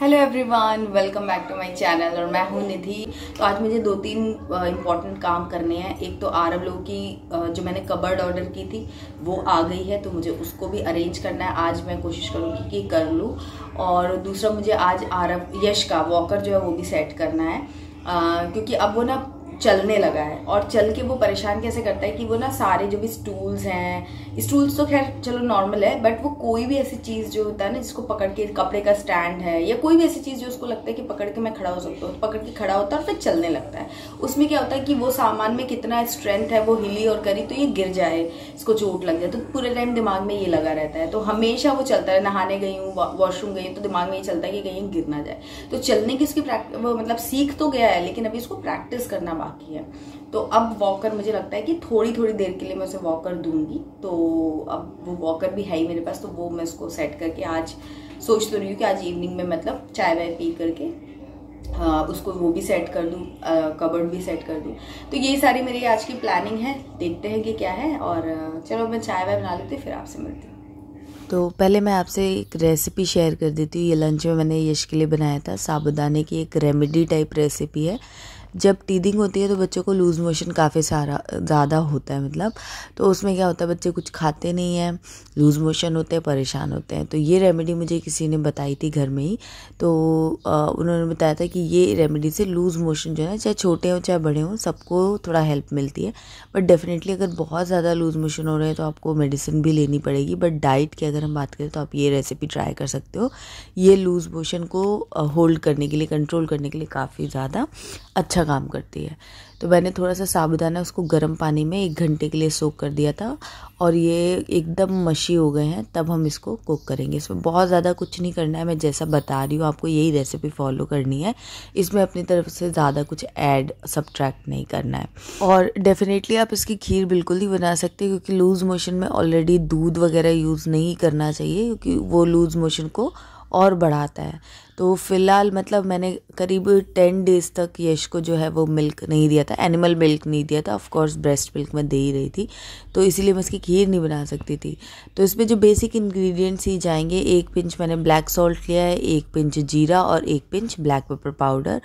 Hello everyone welcome back to my channel और मैं हूं निधि तो आज मुझे दो तीन इम्पॉर्टेंट काम करने हैं एक तो आरब लो की जो मैंने कबर्ड ऑर्डर की थी वो आ गई है तो मुझे उसको भी अरेंज करना है आज मैं कोशिश करूँगी कि कर लूँ और दूसरा मुझे आज आरब यश का वॉकर जो है वो भी सेट करना है uh, क्योंकि अब वो ना चलने लगा है और चल के वो परेशान कैसे करता है कि वो ना सारे जो भी स्टूल्स हैं स्टूल्स तो खैर चलो नॉर्मल है बट वो कोई भी ऐसी चीज़ जो होता है ना जिसको पकड़ के कपड़े का स्टैंड है या कोई भी ऐसी चीज़ जो उसको लगता है कि पकड़ के मैं खड़ा हो सकता हूँ तो पकड़ के खड़ा होता है और फिर चलने लगता है उसमें क्या होता है कि वो सामान में कितना स्ट्रेंथ है वो हिली और करी तो ये गिर जाए इसको चोट लग जाए तो पूरे टाइम दिमाग में ये लगा रहता है तो हमेशा वो चलता है नहाने गई हूँ वॉशरूम गई तो दिमाग में ये चलता है कि कहीं गिर ना जाए तो चलने की उसकी मतलब सीख तो गया है लेकिन अभी इसको प्रैक्टिस करना बाकी है तो अब वॉकर मुझे लगता है कि थोड़ी थोड़ी देर के लिए मैं उसे वॉकर दूंगी तो अब वो वॉकर भी है ही मेरे पास तो वो मैं उसको सेट करके आज सोच तो रही हूँ कि आज इवनिंग में मतलब चाय वाय पी करके आ, हाँ, उसको वो भी सेट कर दूँ कबर्ड भी सेट कर दूँ तो ये सारी मेरी आज की प्लानिंग है देखते हैं कि क्या है और चलो मैं चाय वाय बना लेती हूँ फिर आपसे मिलती हूँ तो पहले मैं आपसे एक रेसिपी शेयर कर देती हूँ ये लंच में मैंने यश के लिए बनाया था साबुदाने की एक रेमेडी टाइप रेसिपी है जब टीदिंग होती है तो बच्चों को लूज़ मोशन काफ़ी सारा ज़्यादा होता है मतलब तो उसमें क्या होता है बच्चे कुछ खाते नहीं हैं लूज़ मोशन होते हैं परेशान होते हैं तो ये रेमेडी मुझे किसी ने बताई थी घर में ही तो उन्होंने बताया था कि ये रेमेडी से लूज़ मोशन जो है चाहे छोटे हों चाहे बड़े हों सबको थोड़ा हेल्प मिलती है बट डेफिनेटली अगर बहुत ज़्यादा लूज़ मोशन हो रहे हैं तो आपको मेडिसिन भी लेनी पड़ेगी बट डाइट की अगर हम बात करें तो आप ये रेसिपी ट्राई कर सकते हो ये लूज़ मोशन को होल्ड करने के लिए कंट्रोल करने के लिए काफ़ी ज़्यादा अच्छा अच्छा काम करती है तो मैंने थोड़ा सा साबुदाना उसको गर्म पानी में एक घंटे के लिए सोख कर दिया था और ये एकदम मशी हो गए हैं तब हम इसको कुक करेंगे इसमें बहुत ज़्यादा कुछ नहीं करना है मैं जैसा बता रही हूँ आपको यही रेसिपी फॉलो करनी है इसमें अपनी तरफ से ज़्यादा कुछ ऐड सब्ट्रैक्ट नहीं करना है और डेफिनेटली आप इसकी खीर बिल्कुल ही बना सकते क्योंकि लूज़ मोशन में ऑलरेडी दूध वगैरह यूज़ नहीं करना चाहिए क्योंकि वो लूज़ मोशन को और बढ़ाता है तो फ़िलहाल मतलब मैंने करीब टेन डेज़ तक यश को जो है वो मिल्क नहीं दिया था एनिमल मिल्क नहीं दिया था ऑफकोर्स ब्रेस्ट मिल्क मैं दे ही रही थी तो इसीलिए मैं इसकी खीर नहीं बना सकती थी तो इसमें जो बेसिक इंग्रेडिएंट्स ही जाएंगे एक पिंच मैंने ब्लैक सॉल्ट लिया है एक पिंच जीरा और एक पिंच ब्लैक पेपर पाउडर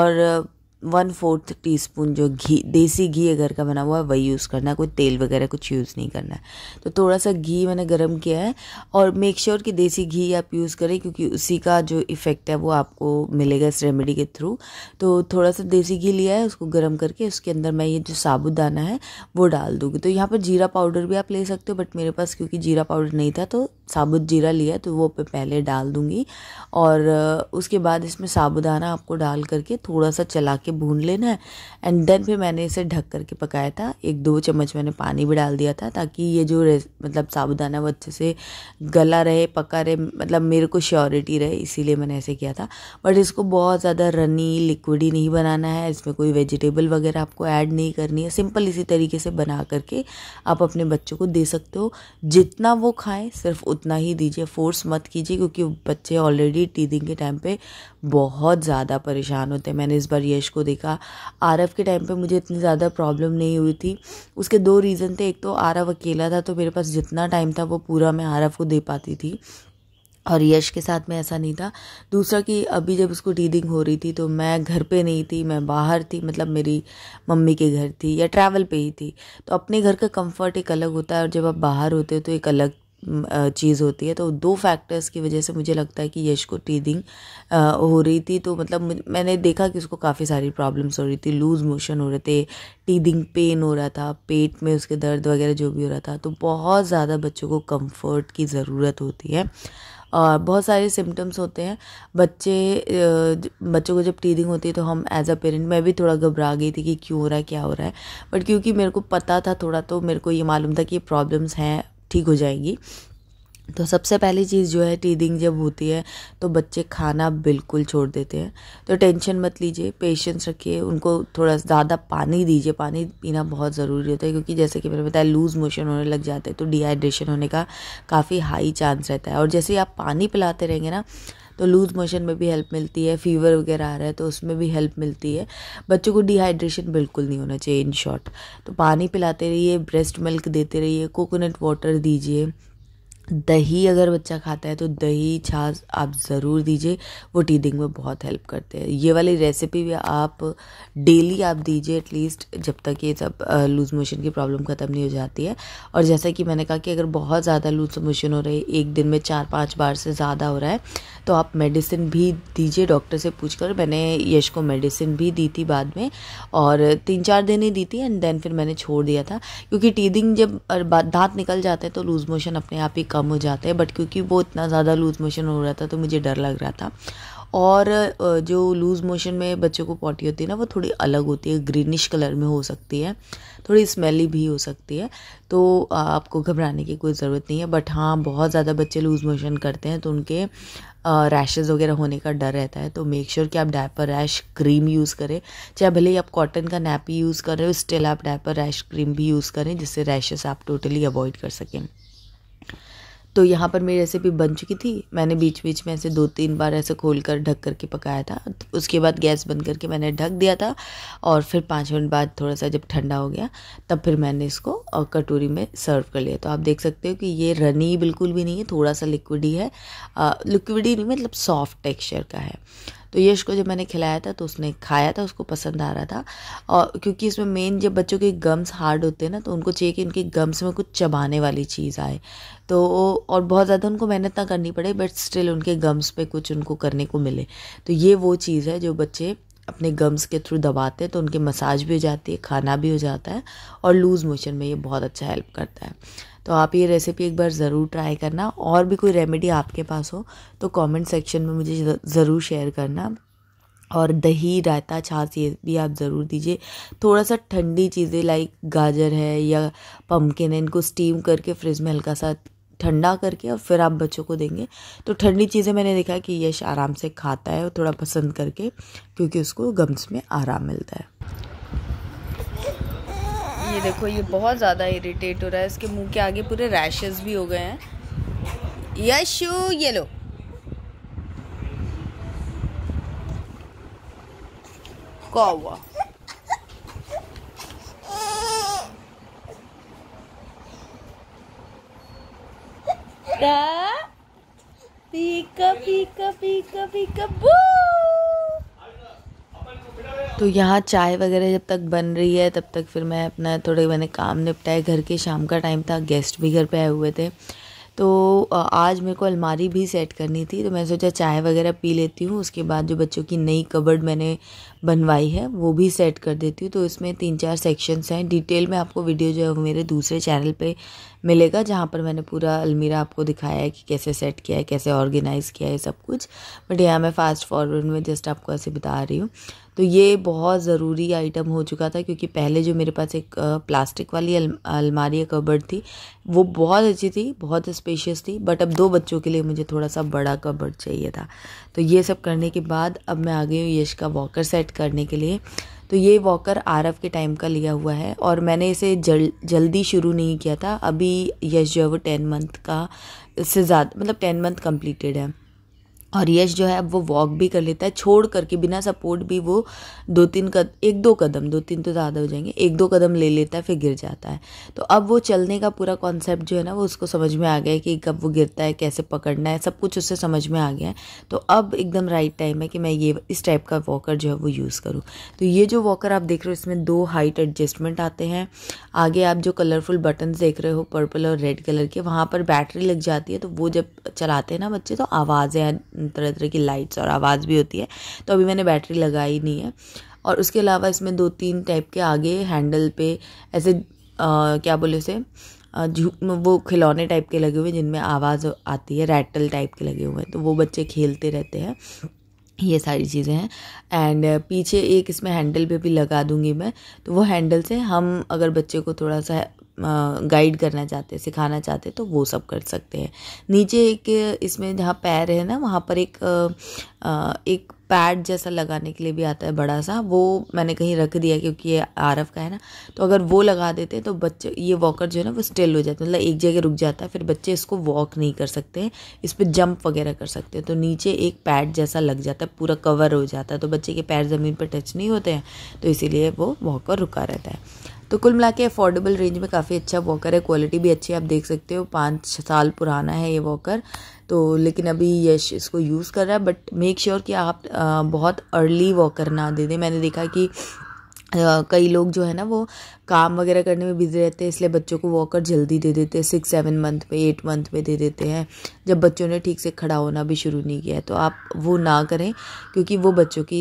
और वन फोर्थ टी स्पून जो घी देसी घी अगर का बना हुआ है वही यूज़ करना है कोई तेल वगैरह कुछ यूज़ नहीं करना है तो थोड़ा सा घी मैंने गर्म किया है और मेक श्योर sure कि देसी घी आप यूज़ करें क्योंकि उसी का जो इफ़ेक्ट है वो आपको मिलेगा इस रेमेडी के थ्रू तो थोड़ा सा देसी घी लिया है उसको गर्म करके उसके अंदर मैं ये जो साबुदाना है वो डाल दूँगी तो यहाँ पर जीरा पाउडर भी आप ले सकते हो बट मेरे पास क्योंकि जीरा पाउडर नहीं था तो साबुत जीरा लिया तो वो पहले डाल दूँगी और उसके बाद इसमें साबुदाना आपको डाल करके थोड़ा सा चला के करके भून लेना है एंड देन फिर मैंने इसे ढक करके पकाया था एक दो चम्मच मैंने पानी भी डाल दिया था ताकि ये जो मतलब साबुदाना वो अच्छे से गला रहे पका रहे मतलब मेरे को श्योरिटी रहे इसीलिए मैंने ऐसे किया था बट इसको बहुत ज़्यादा रनी लिक्विडी नहीं बनाना है इसमें कोई वेजिटेबल वगैरह आपको ऐड नहीं करनी है सिंपल इसी तरीके से बना करके आप अपने बच्चों को दे सकते हो जितना वो खाएं सिर्फ उतना ही दीजिए फोर्स मत कीजिए क्योंकि बच्चे ऑलरेडी टीदिंग के टाइम पे बहुत ज़्यादा परेशान होते हैं मैंने इस बार यश को को देखा आरव के टाइम पे मुझे इतनी ज़्यादा प्रॉब्लम नहीं हुई थी उसके दो रीज़न थे एक तो आरव अकेला था तो मेरे पास जितना टाइम था वो पूरा मैं आरव को दे पाती थी और यश के साथ में ऐसा नहीं था दूसरा कि अभी जब उसको टीदिंग हो रही थी तो मैं घर पे नहीं थी मैं बाहर थी मतलब मेरी मम्मी के घर थी या ट्रैवल पे ही थी तो अपने घर का कंफर्ट एक अलग होता है और जब आप बाहर होते हो तो एक अलग चीज़ होती है तो दो फैक्टर्स की वजह से मुझे लगता है कि यश को टीदिंग हो रही थी तो मतलब मैंने देखा कि उसको काफ़ी सारी प्रॉब्लम्स हो रही थी लूज़ मोशन हो रहे थे टीदिंग पेन हो रहा था पेट में उसके दर्द वगैरह जो भी हो रहा था तो बहुत ज़्यादा बच्चों को कंफर्ट की ज़रूरत होती है और बहुत सारे सिम्टम्स होते हैं बच्चे बच्चों को जब टीदिंग होती है तो हम एज अ पेरेंट मैं भी थोड़ा घबरा गई थी कि क्यों हो रहा है क्या हो रहा है बट क्योंकि मेरे को पता था थोड़ा तो मेरे को ये मालूम था कि ये प्रॉब्लम्स हैं ठीक हो जाएगी तो सबसे पहली चीज़ जो है टीदिंग जब होती है तो बच्चे खाना बिल्कुल छोड़ देते हैं तो टेंशन मत लीजिए पेशेंस रखिए उनको थोड़ा ज़्यादा पानी दीजिए पानी पीना बहुत ज़रूरी होता है क्योंकि जैसे कि मैंने बताया लूज़ मोशन होने लग जाते हैं तो डिहाइड्रेशन होने का काफ़ी हाई चांस रहता है और जैसे आप पानी पिलाते रहेंगे ना तो लूज़ मोशन में भी हेल्प मिलती है फीवर वगैरह आ रहा है तो उसमें भी हेल्प मिलती है बच्चों को डिहाइड्रेशन बिल्कुल नहीं होना चाहिए इन शॉर्ट तो पानी पिलाते रहिए ब्रेस्ट मिल्क देते रहिए कोकोनट वाटर दीजिए दही अगर बच्चा खाता है तो दही छाछ आप ज़रूर दीजिए वो टीदिंग में बहुत हेल्प करते हैं ये वाली रेसिपी भी आप डेली आप दीजिए एटलीस्ट जब तक ये सब लूज़ मोशन की प्रॉब्लम ख़त्म नहीं हो जाती है और जैसा कि मैंने कहा कि अगर बहुत ज़्यादा लूज़ मोशन हो रही है एक दिन में चार पाँच बार से ज़्यादा हो रहा है तो आप मेडिसिन भी दीजिए डॉक्टर से पूछ कर मैंने यश को मेडिसिन भी दी थी बाद में और तीन चार दिन ही दी थी एंड देन फिर मैंने छोड़ दिया था क्योंकि टीदिंग जब दांत निकल जाते हैं तो लूज़ मोशन अपने आप ही कम हो जाता है बट क्योंकि वो इतना ज़्यादा लूज मोशन हो रहा था तो मुझे डर लग रहा था और जो लूज़ मोशन में बच्चों को पॉटी होती है ना वो थोड़ी अलग होती है ग्रीनिश कलर में हो सकती है थोड़ी स्मेली भी हो सकती है तो आपको घबराने की कोई ज़रूरत नहीं है बट हाँ बहुत ज़्यादा बच्चे लूज़ मोशन करते हैं तो उनके रैशेज़ वगैरह होने का डर रहता है तो मेक श्योर sure कि आप डायपर रैश क्रीम यूज़ करें चाहे भले ही आप कॉटन का नैपी यूज़ कर रहे हो स्टिल आप डायपर रैश क्रीम भी यूज़ करें जिससे रैशेज़ आप टोटली अवॉइड कर सकें तो यहाँ पर मेरी रेसिपी बन चुकी थी मैंने बीच बीच में ऐसे दो तीन बार ऐसे खोल कर ढक करके पकाया था तो उसके बाद गैस बंद करके मैंने ढक दिया था और फिर पाँच मिनट बाद थोड़ा सा जब ठंडा हो गया तब फिर मैंने इसको कटोरी में सर्व कर लिया तो आप देख सकते हो कि ये रनी बिल्कुल भी नहीं है थोड़ा सा लिक्विड ही है लिक्विड ही नहीं मतलब सॉफ्ट टेक्स्चर का है तो यश को जब मैंने खिलाया था तो उसने खाया था उसको पसंद आ रहा था और क्योंकि इसमें मेन जब बच्चों के गम्स हार्ड होते हैं ना तो उनको चाहिए कि उनके गम्स में कुछ चबाने वाली चीज़ आए तो और बहुत ज़्यादा उनको मेहनत ना करनी पड़े बट स्टिल उनके गम्स पे कुछ उनको करने को मिले तो ये वो चीज़ है जो बच्चे अपने गम्स के थ्रू दबाते हैं तो उनके मसाज भी हो जाती है खाना भी हो जाता है और लूज़ मोशन में ये बहुत अच्छा हेल्प करता है तो आप ये रेसिपी एक बार ज़रूर ट्राई करना और भी कोई रेमेडी आपके पास हो तो कमेंट सेक्शन में मुझे ज़रूर शेयर करना और दही रायता छाछ ये भी आप ज़रूर दीजिए थोड़ा सा ठंडी चीज़ें लाइक गाजर है या पम्पकिन है इनको स्टीम करके फ्रिज में हल्का सा ठंडा करके और फिर आप बच्चों को देंगे तो ठंडी चीज़ें मैंने देखा कि यश आराम से खाता है और थोड़ा पसंद करके क्योंकि उसको गम्स में आराम मिलता है ये देखो ये बहुत ज़्यादा इरिटेट हो रहा है इसके मुंह के आगे पूरे रैशेस भी हो गए हैं यशु ये लो कौवा पीका पीका पीका पीका बू तो यहाँ चाय वगैरह जब तक बन रही है तब तक फिर मैं अपना थोड़े मैंने काम निपटाए घर के शाम का टाइम था गेस्ट भी घर पे आए हुए थे तो आज मेरे को अलमारी भी सेट करनी थी तो मैं सोचा चाय वगैरह पी लेती हूँ उसके बाद जो बच्चों की नई कबर्ड मैंने बनवाई है वो भी सेट कर देती हूँ तो इसमें तीन चार सेक्शंस हैं डिटेल में आपको वीडियो जो है वो मेरे दूसरे चैनल पे मिलेगा जहाँ पर मैंने पूरा अलमीरा आपको दिखाया है कि कैसे सेट किया है कैसे ऑर्गेनाइज़ किया है सब कुछ बट यहाँ मैं फ़ास्ट फॉरवर्ड में जस्ट आपको ऐसे बता रही हूँ तो ये बहुत ज़रूरी आइटम हो चुका था क्योंकि पहले जो मेरे पास एक प्लास्टिक वाली अलमारी या कबर्ड थी वो बहुत अच्छी थी बहुत स्पेशियस थी बट अब दो बच्चों के लिए मुझे थोड़ा सा बड़ा कबर्ड चाहिए था तो ये सब करने के बाद अब मैं आ गई हूँ यश का वॉकर सेट करने के लिए तो ये वॉकर आर के टाइम का लिया हुआ है और मैंने इसे जल जल्दी शुरू नहीं किया था अभी यश जो है वो टेन मंथ का इससे ज़्यादा मतलब टेन मंथ कम्प्लीटेड है और यश जो है अब वो वॉक भी कर लेता है छोड़ करके बिना सपोर्ट भी वो दो तीन कद एक दो कदम दो तीन तो ज़्यादा हो जाएंगे एक दो कदम ले लेता है फिर गिर जाता है तो अब वो चलने का पूरा कॉन्सेप्ट जो है ना वो उसको समझ में आ गया है कि कब वो गिरता है कैसे पकड़ना है सब कुछ उससे समझ में आ गया है तो अब एकदम राइट टाइम है कि मैं ये इस टाइप का वॉकर जो है वो यूज़ करूँ तो ये जो वॉकर आप देख रहे हो इसमें दो हाइट एडजस्टमेंट आते हैं आगे आप जो कलरफुल बटन्स देख रहे हो पर्पल और रेड कलर के वहाँ पर बैटरी लग जाती है तो वो जब चलाते हैं ना बच्चे तो आवाज़ें तरह तरह की लाइट्स और आवाज़ भी होती है तो अभी मैंने बैटरी लगाई नहीं है और उसके अलावा इसमें दो तीन टाइप के आगे हैंडल पे ऐसे आ, क्या बोले से वो खिलौने टाइप के लगे हुए हैं जिनमें आवाज़ आती है रैटल टाइप के लगे हुए हैं तो वो बच्चे खेलते रहते हैं ये सारी चीज़ें हैं एंड पीछे एक इसमें हैंडल पे भी लगा दूंगी मैं तो वो हैंडल से हम अगर बच्चे को थोड़ा सा गाइड करना चाहते हैं सिखाना चाहते हैं तो वो सब कर सकते हैं नीचे एक इसमें जहाँ पैर है ना वहाँ पर एक एक पैड जैसा लगाने के लिए भी आता है बड़ा सा वो मैंने कहीं रख दिया क्योंकि ये आर का है ना तो अगर वो लगा देते तो बच्चे ये वॉकर जो है ना वो स्टिल हो जाते मतलब एक जगह रुक जाता है फिर बच्चे इसको वॉक नहीं कर सकते इस पर जंप वगैरह कर सकते हैं तो नीचे एक पैड जैसा लग जाता है पूरा कवर हो जाता है तो बच्चे के पैर ज़मीन पर टच नहीं होते हैं तो इसीलिए वो वॉकर रुका रहता है तो कुल मिला के अफोर्डेबल रेंज में काफ़ी अच्छा वॉकर है क्वालिटी भी अच्छी है आप देख सकते हो पाँच साल पुराना है ये वॉकर तो लेकिन अभी यश इसको यूज़ कर रहा है बट मेक श्योर कि आप बहुत अर्ली वॉकर ना दे दें मैंने देखा कि कई लोग जो है ना वो काम वगैरह करने में बिजी रहते हैं इसलिए बच्चों को वॉकर जल्दी दे देते हैं सिक्स सेवन मंथ में एट मंथ में दे देते हैं जब बच्चों ने ठीक से खड़ा होना भी शुरू नहीं किया है तो आप वो ना करें क्योंकि वो बच्चों के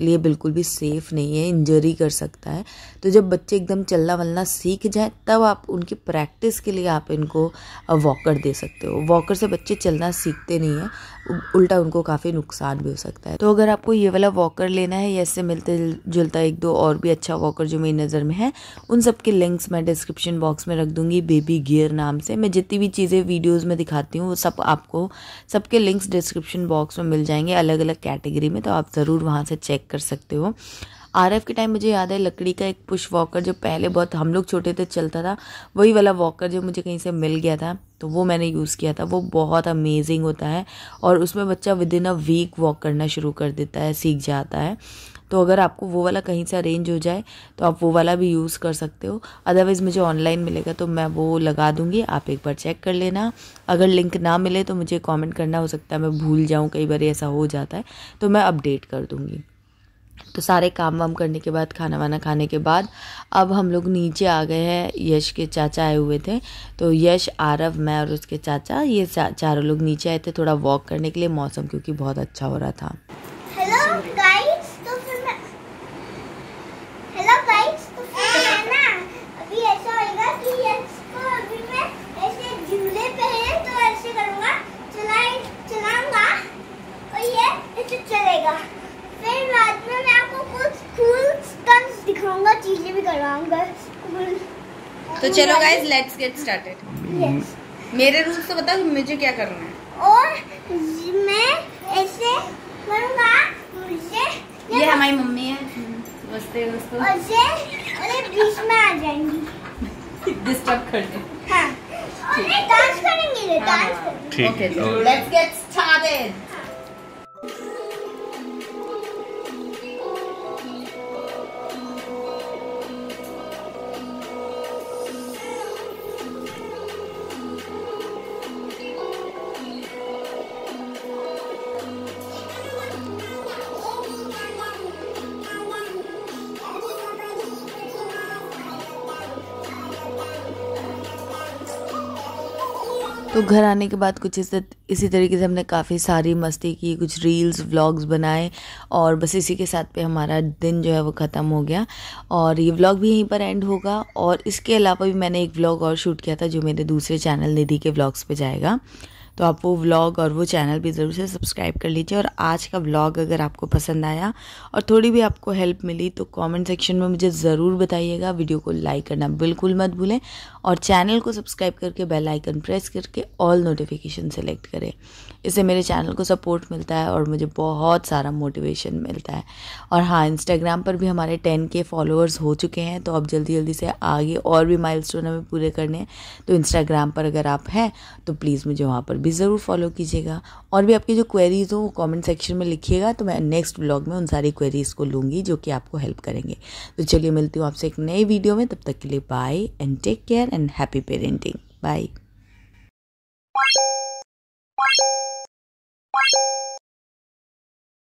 लिए बिल्कुल भी सेफ़ नहीं है इंजरी कर सकता है तो जब बच्चे एकदम चलना वलना सीख जाए तब आप उनकी प्रैक्टिस के लिए आप इनको वॉकर दे सकते हो वॉकर से बच्चे चलना सीखते नहीं हैं उल्टा उनको काफ़ी नुकसान भी हो सकता है तो अगर आपको ये वाला वॉकर लेना है या इससे मिलते जुलता एक दो और भी अच्छा वॉकर जो मेरी नज़र में है उन सब के लिंक्स मैं डिस्क्रिप्शन बॉक्स में रख दूंगी बेबी गियर नाम से मैं जितनी भी चीज़ें वीडियोज़ में दिखाती हूँ वो सब आपको सबके लिंक्स डिस्क्रिप्शन बॉक्स में मिल जाएंगे अलग अलग कैटेगरी में तो आप ज़रूर वहाँ से चेक कर सकते हो आर के टाइम मुझे याद है लकड़ी का एक पुश वॉकर जो पहले बहुत हम लोग छोटे थे चलता था वही वाला वॉकर जो मुझे कहीं से मिल गया था तो वो मैंने यूज़ किया था वो बहुत अमेजिंग होता है और उसमें बच्चा within a week walk करना शुरू कर देता है सीख जाता है तो अगर आपको वो वाला कहीं से अरेंज हो जाए तो आप वो वाला भी यूज़ कर सकते हो अदरवाइज़ मुझे ऑनलाइन मिलेगा तो मैं वो लगा दूँगी आप एक बार चेक कर लेना अगर लिंक ना मिले तो मुझे कॉमेंट करना हो सकता है मैं भूल जाऊँ कई बार ऐसा हो जाता है तो मैं अपडेट कर दूँगी तो सारे काम वाम करने के बाद खाना वाना खाने के बाद अब हम लोग नीचे आ गए हैं यश के चाचा आए हुए थे तो यश आरव मैं और उसके चाचा ये चारों लोग नीचे आए थे थोड़ा वॉक करने के लिए मौसम क्योंकि बहुत अच्छा हो रहा था हेलो गाइस चलो गाइस लेट्स गेट स्टार्टेड मेरे रूल्स तो बताओ मुझे क्या करना है और मैं ऐसे करूंगा मुझे ये हमारी मम्मी है नमस्ते दोस्तों और से अरे बीच में आ जाएंगी डिस्टर्ब कर दे हां और डांस करेंगे dance okay let's get started तो घर आने के बाद कुछ इस इसी तरीके से हमने काफ़ी सारी मस्ती की कुछ रील्स व्लॉग्स बनाए और बस इसी के साथ पे हमारा दिन जो है वो ख़त्म हो गया और ये व्लॉग भी यहीं पर एंड होगा और इसके अलावा भी मैंने एक व्लॉग और शूट किया था जो मेरे दूसरे चैनल निधि के व्लॉग्स पे जाएगा तो आप वो व्लॉग और वो चैनल भी ज़रूर से सब्सक्राइब कर लीजिए और आज का व्लॉग अगर आपको पसंद आया और थोड़ी भी आपको हेल्प मिली तो कमेंट सेक्शन में मुझे ज़रूर बताइएगा वीडियो को लाइक करना बिल्कुल मत भूलें और चैनल को सब्सक्राइब करके बेल आइकन प्रेस करके ऑल नोटिफिकेशन सेलेक्ट करें इससे मेरे चैनल को सपोर्ट मिलता है और मुझे बहुत सारा मोटिवेशन मिलता है और हाँ इंस्टाग्राम पर भी हमारे टेन के फॉलोअर्स हो चुके हैं तो आप जल्दी जल्दी से आगे और भी माइलस्टोन हमें पूरे करने हैं तो इंस्टाग्राम पर अगर आप हैं तो प्लीज़ मुझे वहाँ पर भी ज़रूर फॉलो कीजिएगा और भी आपकी जो क्वेरीज़ हो वो कॉमेंट सेक्शन में लिखिएगा तो मैं नेक्स्ट ब्लॉग में उन सारी क्वेरीज़ को लूँगी जो कि आपको हेल्प करेंगे तो चलिए मिलती हूँ आपसे एक नई वीडियो में तब तक के लिए bye and take care and happy parenting. Bye.